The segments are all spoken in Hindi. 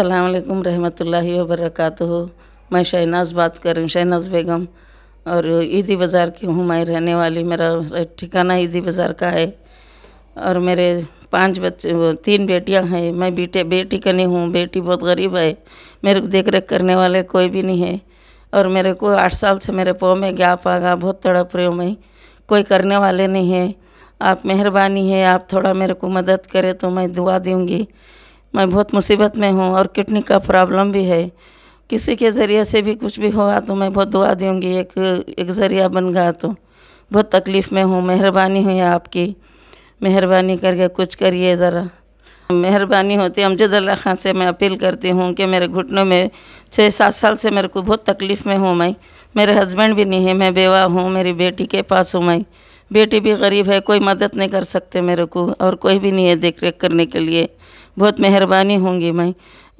अल्लाम रहमतुल्लाहि वबरकातुहू मैं शहनाज बात कर रही हूँ शहनाज बेगम और ईदी बाज़ार की हूँ मैं रहने वाली मेरा ठिकाना ईदी बाज़ार का है और मेरे पांच बच्चे तीन बेटियाँ हैं मैं बेटे बेटी का नहीं हूँ बेटी बहुत गरीब है मेरे को देख रेख करने वाले कोई भी नहीं है और मेरे को आठ साल से मेरे पाँव में गैप आ गया बहुत तड़प रही हूँ मैं कोई करने वाले नहीं है आप मेहरबानी है आप थोड़ा मेरे को मदद करें तो मैं दुआ दूँगी मैं बहुत मुसीबत में हूँ और किडनी का प्रॉब्लम भी है किसी के ज़रिए से भी कुछ भी होगा तो मैं बहुत दुआ दूँगी एक एक ज़रिया बन गया तो बहुत तकलीफ़ में हूँ मेहरबानी हुई आपकी मेहरबानी करके कुछ करिए ज़रा मेहरबानी होती है अमजद अल्लाह खान से मैं अपील करती हूँ कि मेरे घुटनों में छः सात साल से मेरे को बहुत तकलीफ़ में हूँ मैं मेरे हस्बैंड भी नहीं है मैं बेवा हूँ मेरी बेटी के पास हूँ मैं बेटी भी गरीब है कोई मदद नहीं कर सकते मेरे को और कोई भी नहीं है देख रेख करने के लिए बहुत मेहरबानी होंगी मैं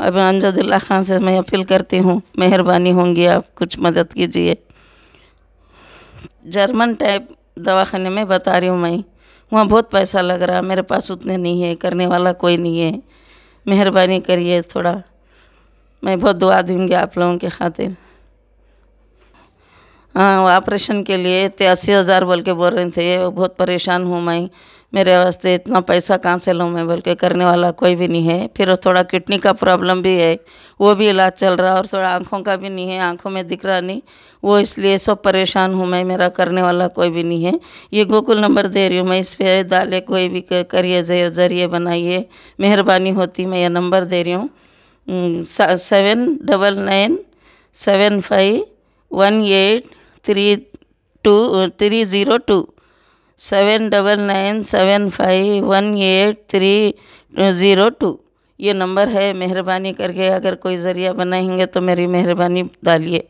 अब अंजदुल्ला खान से मैं अपील करती हूँ मेहरबानी होंगी आप कुछ मदद कीजिए जर्मन टाइप दवाखाने में बता रही हूँ मैं वहाँ बहुत पैसा लग रहा मेरे पास उतने नहीं है करने वाला कोई नहीं है मेहरबानी करिए थोड़ा मैं बहुत दुआ दूँगी आप लोगों के खातिर ऑपरेशन हाँ, के लिए तो अस्सी हज़ार बोल के बोल रहे थे बहुत परेशान हूँ मैं मेरे वास्ते इतना पैसा कहाँ से लूँ मैं बोल के करने वाला कोई भी नहीं है फिर थोड़ा किडनी का प्रॉब्लम भी है वो भी इलाज चल रहा और थोड़ा आँखों का भी नहीं है आँखों में दिख रहा नहीं वो इसलिए सब परेशान हूँ मैं मेरा करने वाला कोई भी नहीं है ये गोकुल नंबर दे रही हूँ मैं इस पर डाले कोई भी करिए ज़रिए बनाइए मेहरबानी होती मैं यह नंबर दे रही हूँ seven double nine seven five one eight three two three zero two seven double nine seven five one eight three zero two ये नंबर है मेहरबानी करके अगर कोई ज़रिया बनाएंगे तो मेरी मेहरबानी डालिए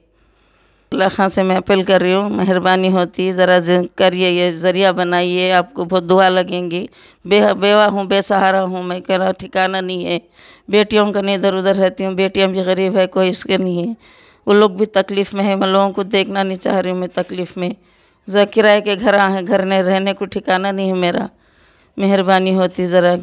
खां से मैं अपील कर रही हूँ मेहरबानी होती ज़रा करिए ये ज़रिया बनाइए आपको बहुत दुआ लगेंगी बे बेवा हूँ बेसहारा हूँ मैं कह रहा ठिकाना नहीं है बेटियों का नहीं इधर उधर रहती हूँ बेटियाँ भी गरीब है कोई इसके नहीं है वो लोग भी तकलीफ़ में है मैं लोगों को देखना नहीं चाह रही हूँ मैं तकलीफ़ में ज़रा किराए के घर आए हैं घर में रहने को ठिकाना नहीं है मेरा मेहरबानी होती ज़रा